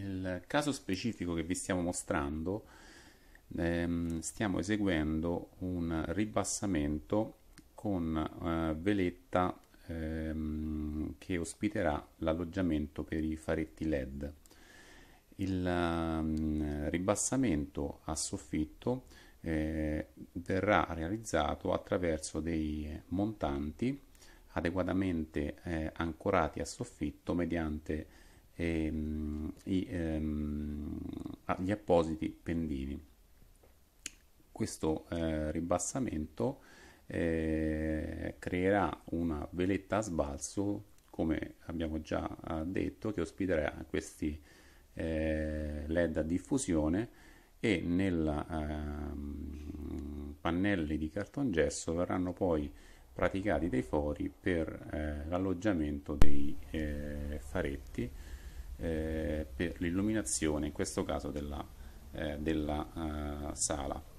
Nel caso specifico che vi stiamo mostrando ehm, stiamo eseguendo un ribassamento con eh, veletta ehm, che ospiterà l'alloggiamento per i faretti LED. Il ehm, ribassamento a soffitto eh, verrà realizzato attraverso dei montanti adeguatamente eh, ancorati a soffitto mediante ehm, i, ehm, ah, gli appositi pendini. Questo eh, ribassamento eh, creerà una veletta a sbalzo, come abbiamo già eh, detto, che ospiterà questi eh, LED a diffusione e nella eh, pannelli di cartongesso verranno poi praticati dei fori per eh, l'alloggiamento dei eh, faretti eh, per l'illuminazione, in questo caso della, eh, della eh, sala.